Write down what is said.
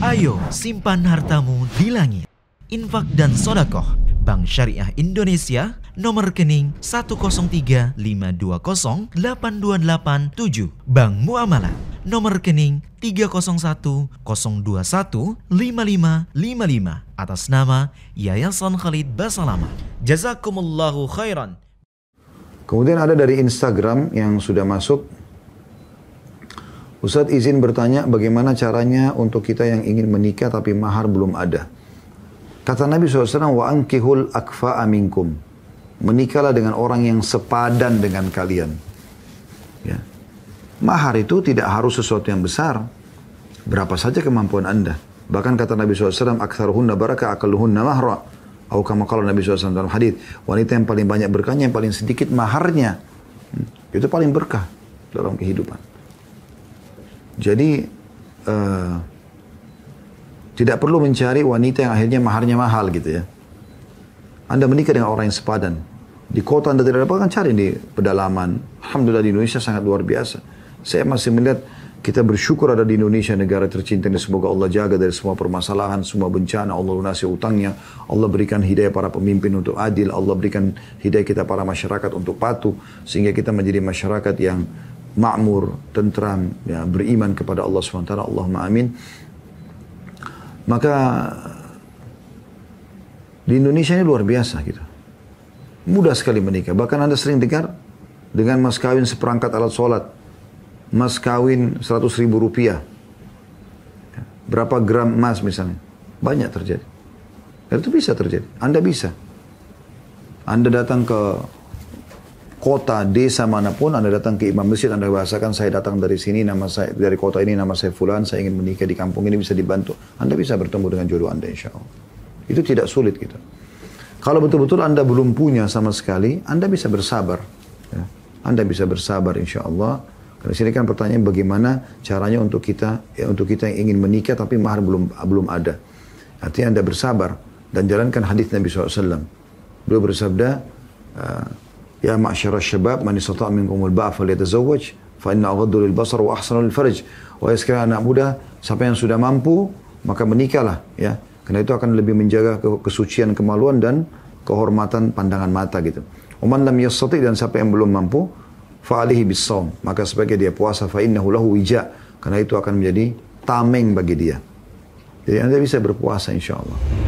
Ayo simpan hartamu di langit. Infak dan sodakoh Bank Syariah Indonesia nomor rekening 1035208287. Bank Muamalah nomor rekening 301-021-5555 atas nama Yayasan Khalid Basalama. Jazakumullahu khairan. Kemudian ada dari Instagram yang sudah masuk Ustadz izin bertanya bagaimana caranya untuk kita yang ingin menikah tapi mahar belum ada. Kata Nabi SAW, wa ankihul akfa aminkum. Menikahlah dengan orang yang sepadan dengan kalian. Ya. Mahar itu tidak harus sesuatu yang besar. Berapa saja kemampuan anda. Bahkan kata Nabi SAW, aktsaruhunna baraka akaluhunna mahra. Aku kama kalau Nabi SAW dalam hadith, wanita yang paling banyak berkahnya, yang paling sedikit maharnya. Hmm. Itu paling berkah dalam kehidupan. Jadi uh, tidak perlu mencari wanita yang akhirnya maharnya mahal gitu ya. Anda menikah dengan orang yang sepadan. Di kota Anda tidak dapat kan cari di pedalaman. Alhamdulillah di Indonesia sangat luar biasa. Saya masih melihat kita bersyukur ada di Indonesia negara tercinta ini semoga Allah jaga dari semua permasalahan, semua bencana, Allah lunasi utangnya, Allah berikan hidayah para pemimpin untuk adil, Allah berikan hidayah kita para masyarakat untuk patuh sehingga kita menjadi masyarakat yang makmur, tentram, ya, beriman kepada Allah SWT, Allahumma amin. Maka di Indonesia ini luar biasa gitu. Mudah sekali menikah. Bahkan Anda sering dengar dengan mas kawin seperangkat alat sholat. Mas kawin 100 ribu rupiah. Berapa gram emas misalnya. Banyak terjadi. Dan itu bisa terjadi. Anda bisa. Anda datang ke kota, desa manapun, Anda datang ke imam masjid, Anda bahasakan saya datang dari sini, nama saya dari kota ini, nama saya fulan, saya ingin menikah di kampung ini bisa dibantu. Anda bisa bertemu dengan jodoh Anda insya Allah. Itu tidak sulit gitu. Kalau betul-betul Anda belum punya sama sekali, Anda bisa bersabar. Ya. Anda bisa bersabar insya Allah. Karena sini kan pertanyaan bagaimana caranya untuk kita ya, untuk kita yang ingin menikah tapi mahar belum belum ada. Artinya Anda bersabar dan jalankan hadis Nabi SAW. Beliau bersabda, eh, ya يا معشر الشباب من استطاع منكم الباء lil basar wa ahsanu lil للفرج Wahai sekalian anak muda, siapa yang sudah mampu, maka menikahlah ya. Karena itu akan lebih menjaga kesucian kemaluan dan kehormatan pandangan mata gitu. Uman lam yastati dan siapa yang belum mampu, fa'alihi bisawm. Maka sebagai dia puasa fa'innahu lahu wija. Karena itu akan menjadi tameng bagi dia. Jadi Anda bisa berpuasa insyaallah. Allah.